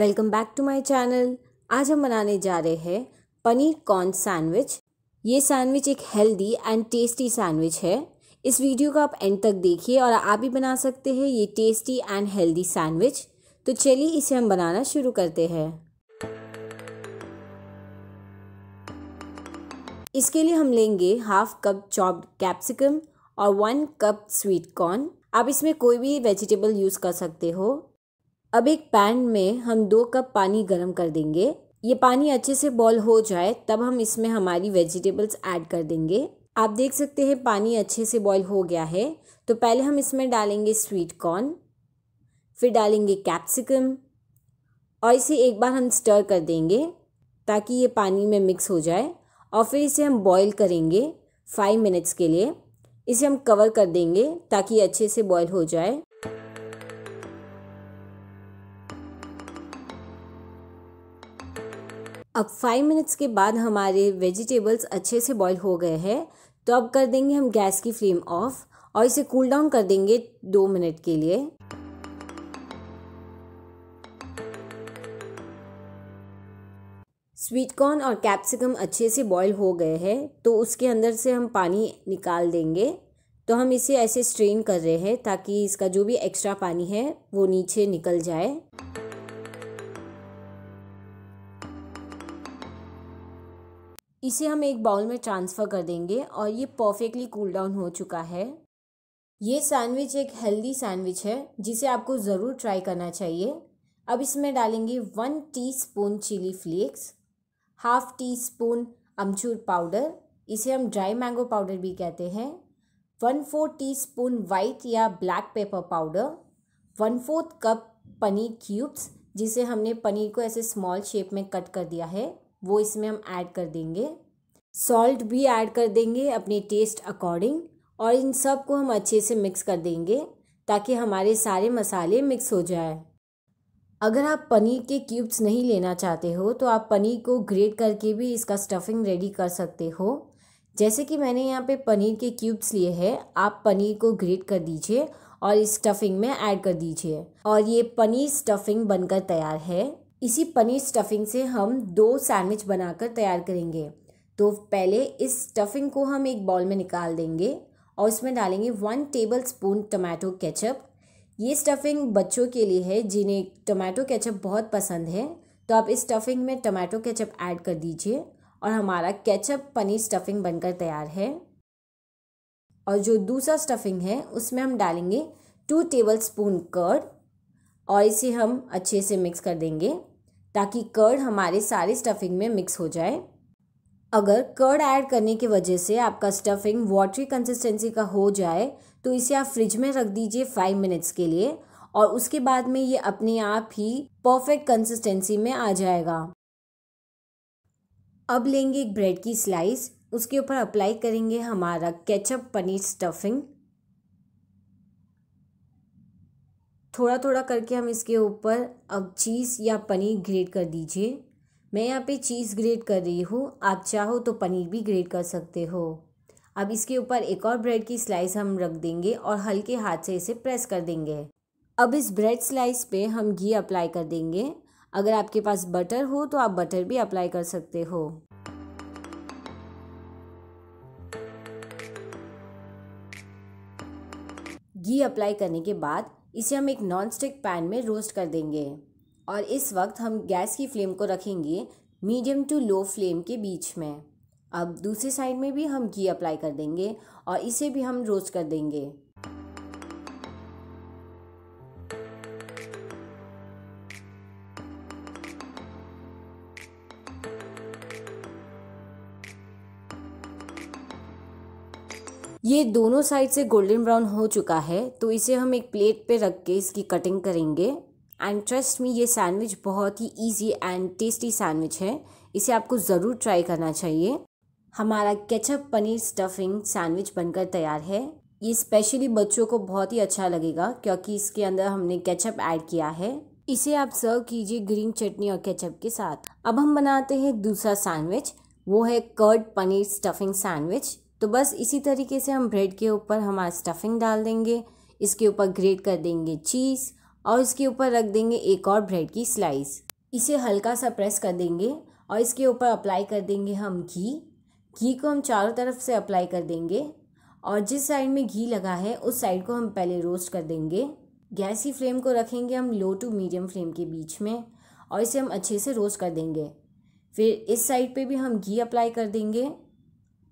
welcome back to my channel आज हम बनाने जा रहे हैं पनीर कॉर्न सैंडविच ये सैंडविच एक हेल्दी एंड टेस्टी सैंडविच है इस वीडियो को आप एंड तक देखिए और आप भी बना सकते हैं ये टेस्टी एंड हेल्दी सैंडविच तो चलिए इसे हम बनाना शुरू करते हैं इसके लिए हम लेंगे हाफ कप चॉप्ड कैप्सिकम और वन कप स्वीट कॉर्न आप इसमें कोई भी वेजिटेबल यूज़ कर सकते हो अब एक पैन में हम दो कप पानी गर्म कर देंगे ये पानी अच्छे से बॉल हो जाए तब हम इसमें हमारी वेजिटेबल्स ऐड कर देंगे आप देख सकते हैं पानी अच्छे से बॉईल हो गया है तो पहले हम इसमें डालेंगे स्वीट कॉर्न फिर डालेंगे कैप्सिकम और इसे एक बार हम स्टर कर देंगे ताकि ये पानी में मिक्स हो जाए और फिर इसे हम बॉईल करेंगे फाइव मिनट्स के लिए इसे हम कवर कर देंगे ताकि अच्छे से बॉईल हो जाए अब फाइव मिनट्स के बाद हमारे वेजिटेबल्स अच्छे से बॉईल हो गए हैं तो अब कर देंगे हम गैस की फ्लेम ऑफ और इसे कूल डाउन कर देंगे दो मिनट के लिए स्वीट कॉर्न और कैप्सिकम अच्छे से बॉईल हो गए हैं तो उसके अंदर से हम पानी निकाल देंगे तो हम इसे ऐसे स्ट्रेन कर रहे हैं ताकि इसका जो भी एक्स्ट्रा पानी है वो नीचे निकल जाए इसे हम एक बाउल में ट्रांसफ़र कर देंगे और ये परफेक्टली कूल डाउन हो चुका है ये सैंडविच एक हेल्दी सैंडविच है जिसे आपको ज़रूर ट्राई करना चाहिए अब इसमें डालेंगे one teaspoon chilli flakes half teaspoon amchur powder इसे हम ड्राई मैंगो पाउडर भी कहते हैं one four teaspoon white या black pepper powder one fourth cup paneer cubes जिसे हमने पनीर को ऐसे स्मॉल शेप में कट कर दिया है वो इसमें हम ऐड कर देंगे सॉल्ट भी ऐड कर देंगे अपने टेस्ट अकॉर्डिंग और इन सब को हम अच्छे से मिक्स कर देंगे ताकि हमारे सारे मसाले मिक्स हो जाए अगर आप पनीर के क्यूब्स नहीं लेना चाहते हो तो आप पनीर को ग्रेट करके भी इसका स्टफिंग रेडी कर सकते हो जैसे कि मैंने यहाँ पे पनीर के क्यूब्स लिए हैं आप पनीर को ग्रेट कर दीजिए और इस स्टफिंग में ऐड कर दीजिए और ये पनीर स्टफिंग बनकर तैयार है इसी पनीर स्टफिंग से हम दो सैंडविच बनाकर तैयार करेंगे तो पहले इस स्टफिंग को हम एक बॉल में निकाल देंगे और इसमें डालेंगे one tablespoon tomato ketchup ये स्टफिंग बच्चों के लिए है जिन्हें टमाटो केचप बहुत पसंद है तो आप इस स्टफिंग में टमाटो केचप ऐड कर दीजिए और हमारा केचप पनीर स्टफिंग बनकर तैयार है और जो दूसरा स्टफिंग है उसमें हम डालेंगे टू टेबल स्पून कर्ड और इसे हम अच्छे से मिक्स कर देंगे ताकि कर्ड हमारे सारे स्टफिंग में मिक्स हो जाए अगर कर्ड ऐड करने की वजह से आपका स्टफिंग वाटरी कंसिस्टेंसी का हो जाए तो इसे आप फ्रिज में रख दीजिए फाइव मिनट्स के लिए और उसके बाद में ये अपने आप ही परफेक्ट कंसिस्टेंसी में आ जाएगा अब लेंगे एक ब्रेड की स्लाइस उसके ऊपर अप्लाई करेंगे हमारा केचप पनीर स्टफिंग थोड़ा थोड़ा करके हम इसके ऊपर अब चीज़ या पनीर ग्रेट कर दीजिए मैं यहाँ पे चीज़ ग्रेट कर रही हूँ आप चाहो तो पनीर भी ग्रेट कर सकते हो अब इसके ऊपर एक और ब्रेड की स्लाइस हम रख देंगे और हल्के हाथ से इसे प्रेस कर देंगे अब इस ब्रेड स्लाइस पे हम घी अप्लाई कर देंगे अगर आपके पास बटर हो तो आप बटर भी अप्लाई कर सकते हो घी अप्लाई करने के बाद इसे हम एक नॉन स्टिक पैन में रोस्ट कर देंगे और इस वक्त हम गैस की फ्लेम को रखेंगे मीडियम टू लो फ्लेम के बीच में अब दूसरी साइड में भी हम घी अप्लाई कर देंगे और इसे भी हम रोस्ट कर देंगे ये दोनों साइड से गोल्डन ब्राउन हो चुका है तो इसे हम एक प्लेट पे रख के इसकी कटिंग करेंगे एंड ट्रस्ट मी ये सैंडविच बहुत ही ईजी एंड टेस्टी सैंडविच है इसे आपको ज़रूर ट्राई करना चाहिए हमारा केचप पनीर स्टफिंग सैंडविच बनकर तैयार है ये स्पेशली बच्चों को बहुत ही अच्छा लगेगा क्योंकि इसके अंदर हमने केचप ऐड किया है इसे आप सर्व कीजिए ग्रीन चटनी और केचप के साथ अब हम बनाते हैं दूसरा सैंडविच वो है कर्ड पनीर स्टफिंग सैंडविच तो बस इसी तरीके से हम ब्रेड के ऊपर हमारा स्टफिंग डाल देंगे इसके ऊपर ग्रेट कर देंगे चीज़ और इसके ऊपर रख देंगे एक और ब्रेड की स्लाइस इसे हल्का सा प्रेस कर देंगे और इसके ऊपर अप्लाई कर देंगे हम घी घी को हम चारों तरफ से अप्लाई कर देंगे और जिस साइड में घी लगा है उस साइड को हम पहले रोस्ट कर देंगे गैस की फ्लेम को रखेंगे हम लो टू मीडियम फ्लेम के बीच में और इसे हम अच्छे से रोस्ट कर देंगे फिर इस साइड पे भी हम घी अप्लाई कर देंगे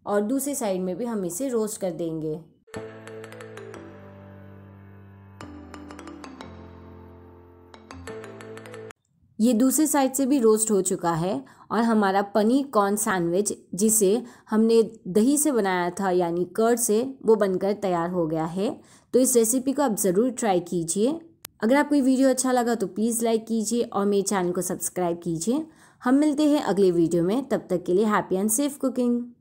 और दूसरी साइड में भी हम इसे रोस्ट कर देंगे ये दूसरे साइड से भी रोस्ट हो चुका है और हमारा पनीर कॉर्न सैंडविच जिसे हमने दही से बनाया था यानी कर्ड से वो बनकर तैयार हो गया है तो इस रेसिपी को आप ज़रूर ट्राई कीजिए अगर आपको ये वीडियो अच्छा लगा तो प्लीज़ लाइक कीजिए और मेरे चैनल को सब्सक्राइब कीजिए हम मिलते हैं अगले वीडियो में तब तक के लिए हैप्पी एंड सेफ कुकिंग